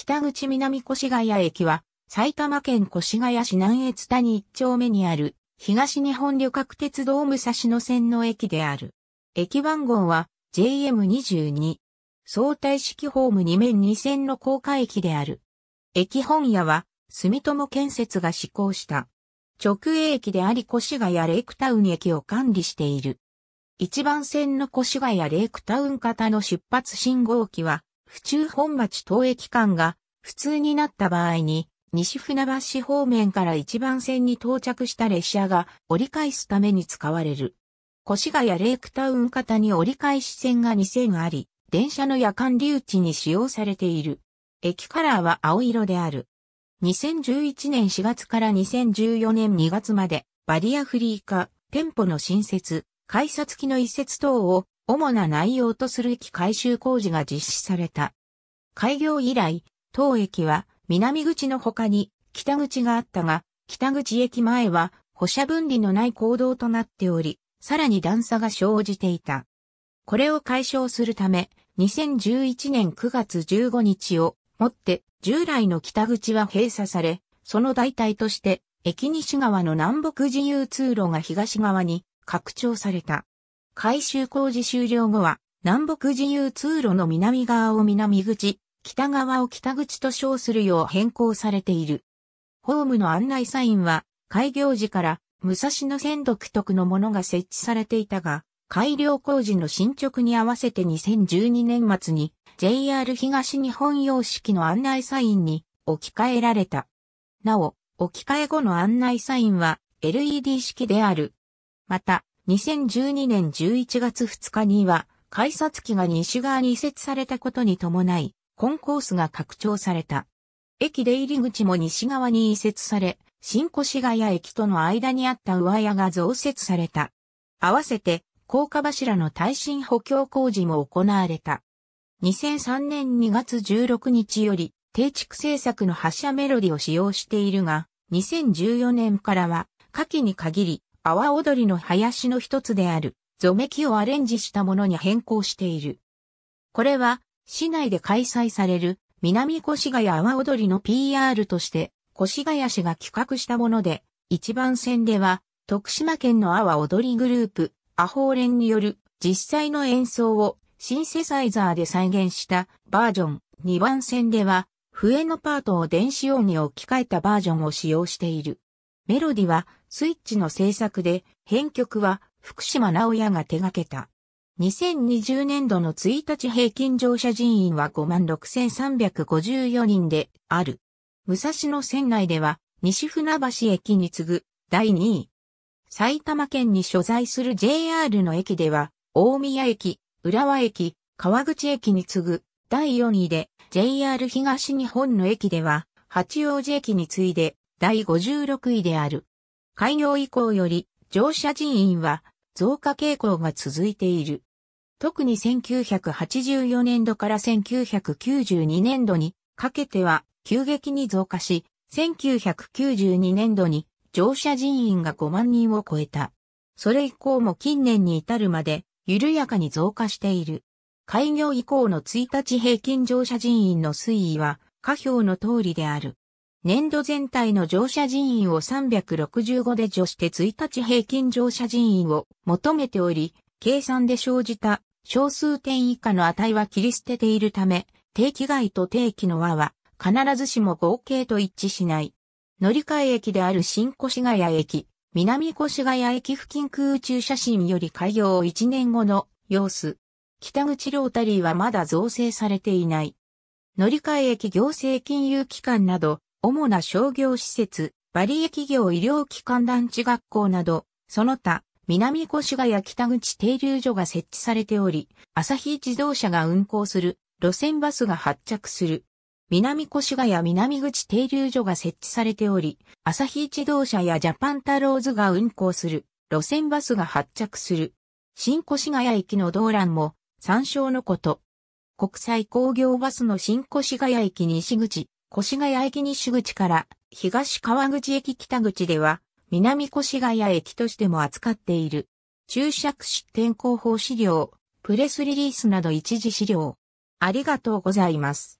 北口南越谷駅は、埼玉県越谷市南越谷一丁目にある、東日本旅客鉄道武蔵野線の駅である。駅番号は JM22。相対式ホーム2面2線の高架駅である。駅本屋は、住友建設が施行した。直営駅であり越谷レイクタウン駅を管理している。一番線の越谷レイクタウン型の出発信号機は、府中本町東駅間が普通になった場合に、西船橋方面から一番線に到着した列車が折り返すために使われる。越谷レイクタウン型に折り返し線が2線あり、電車の夜間留置に使用されている。駅カラーは青色である。2011年4月から2014年2月までバリアフリー化、店舗の新設、改札機の移設等を主な内容とする駅改修工事が実施された。開業以来、当駅は南口の他に北口があったが、北口駅前は歩車分離のない行動となっており、さらに段差が生じていた。これを解消するため、2011年9月15日をもって従来の北口は閉鎖され、その代替として駅西側の南北自由通路が東側に拡張された。改修工事終了後は、南北自由通路の南側を南口、北側を北口と称するよう変更されている。ホームの案内サインは、開業時から、武蔵野線独特のものが設置されていたが、改良工事の進捗に合わせて2012年末に JR 東日本様式の案内サインに置き換えられた。なお、置き換え後の案内サインは LED 式である。また、2012年11月2日には、改札機が西側に移設されたことに伴い、コンコースが拡張された。駅出入り口も西側に移設され、新越谷駅との間にあった上屋が増設された。合わせて、高架柱の耐震補強工事も行われた。2003年2月16日より、定築政策の発車メロディを使用しているが、2014年からは、下記に限り、阿波踊りの林の一つである、ぞめきをアレンジしたものに変更している。これは、市内で開催される、南越谷阿波踊りの PR として、越谷市が企画したもので、一番線では、徳島県の阿波踊りグループ、アホーレンによる実際の演奏をシンセサイザーで再現したバージョン。2番線では、笛のパートを電子音に置き換えたバージョンを使用している。メロディはスイッチの制作で、編曲は福島直也が手掛けた。2020年度の1日平均乗車人員は56,354人である。武蔵野線内では西船橋駅に次ぐ第2位。埼玉県に所在する JR の駅では大宮駅、浦和駅、川口駅に次ぐ第4位で JR 東日本の駅では八王子駅に次いで第56位である。開業以降より乗車人員は増加傾向が続いている。特に1984年度から1992年度にかけては急激に増加し、1992年度に乗車人員が5万人を超えた。それ以降も近年に至るまで緩やかに増加している。開業以降の1日平均乗車人員の推移は下表の通りである。年度全体の乗車人員を365で除して1日平均乗車人員を求めており、計算で生じた小数点以下の値は切り捨てているため、定期外と定期の和は必ずしも合計と一致しない。乗り換え駅である新越谷駅、南越谷駅付近空中写真より開業1年後の様子。北口ロータリーはまだ造成されていない。乗り換え駅行政金融機関など主な商業施設、バリエ企業医療機関団地学校など、その他、南越谷北口停留所が設置されており、朝日自動車が運行する路線バスが発着する。南越谷南口停留所が設置されており、朝日自動車やジャパンタローズが運行する路線バスが発着する。新越谷駅の動乱も参照のこと。国際工業バスの新越谷駅西口、越谷駅西口から東川口駅北口では、南越谷駅としても扱っている。注釈出店広報資料、プレスリリースなど一時資料。ありがとうございます。